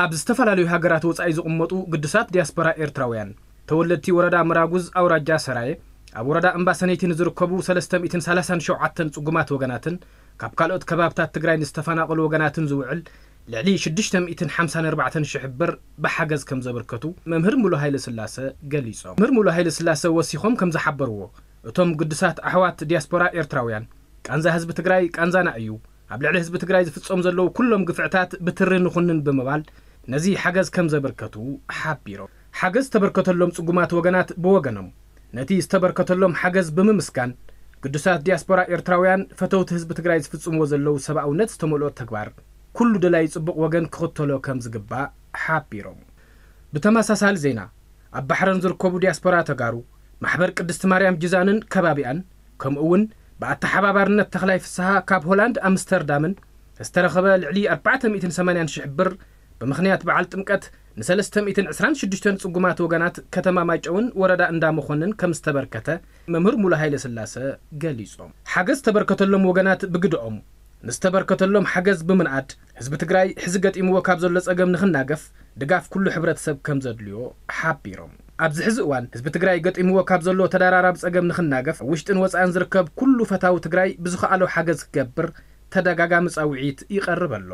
ኣብ ዝተፈላለዩ ሃገራት ወፃኢ ዝቕመጡ ግድሳት ዲያስፖራ ኤርትራውያን ተወለድቲ ወረዳ ምራጉዝ ኣውራጃ ሰራየ ኣብ ወረዳ እምባ ሰነይቲ ንዝርከቡ 337 ፅጉማት ወገናትን ካብ ካልኦት ከባብታት ትግራይ ንዝተፈናቐሉ ወገናትን ዝውዕል ልዕሊ 654,000 ብር ብሓገዝ ከም ዘበርከቱ መምህር ሙሉ ሃይለ ስላሰ ገሊፆም ምህር ሙሉ ሃይለ ስላሰ ወሲኾም ከም ዝሓበርዎ እቶም ግዱሳት ኣሕዋት ዲያስፖራ ኤርትራውያን ቃንዛ ህዝቢ ትግራይ ቃንዛና እዩ ኣብ ልዕሊ ህዝቢ ትግራይ ዝፍፀም ዘለዉ ኩሎም ግፍዕታት ብትሪ ንኹንን ብምባል ነዚ ሓገዝ ከም ዘበርከቱ ሓቢሮም ሓገዝ ዝተበርከተሎም ጽጉማት ወገናት ብወገኖም ነቲ ዝተበርከተሎም ሓገዝ ብምምስጋን ቅዱሳት ዲያስፖራ ኤርትራውያን ፈተውቲ ህዝቢ ትግራይ ዝፍጽምዎ ዘለዉ ሰብኣውነት ዝተመልኦ ተግባር ኩሉ ደላይ ጽቡቕ ወገን ክኽተሎ ከም ዝግባእ ሓቢሮም ብተመሳሳሊ ዜና ኣብ ባሕረን ዝርከቡ ዲያስፖራ ተጋሩ ማሕበር ቅድስቲ ማርያም ጅዛንን ከባቢኣን ከምኡ እውን ብኣተሓባባርነት ተኽላይ ፍስሓ ካብ ሆላንድ ኣምስተርዳምን ዝተረኸበ ልዕሊ 480,000 ብር ብምኽንያት በዓል ጥምቀት ን326 ጽጉማት ወገናት ከተማ ማይጨውን ወረዳ እንዳመኾንን ከም ዝተበርከተ መምህር ሙሉ ሃይለ ስላሰ ገሊጾም ሓገዝ ዝተበርከተሎም ወገናት ብግድኦም ንዝተበርከተሎም ሓገዝ ብምንኣድ ህዝቢ ትግራይ ሕዚ ገጢምዎ ካብ ዘሎ ጸገም ንኽናገፍ ድጋፍ ኩሉ ሕብረተሰብ ከም ዘድልዮ ሓቢሮም ኣብዚ ሕዚ እዋን ህዝቢ ትግራይ ገጢምዎ ካብ ዘሎ ተደራራብ ጸገም ንኽናገፍ ውሽጥን ወፃእን ዝርከብ ኩሉ ፈታዊ ትግራይ ብዝኸኣለው ሓገዝ ክገብር ተደጋጋሚ ጻውዒት ይቐርብ ኣሎ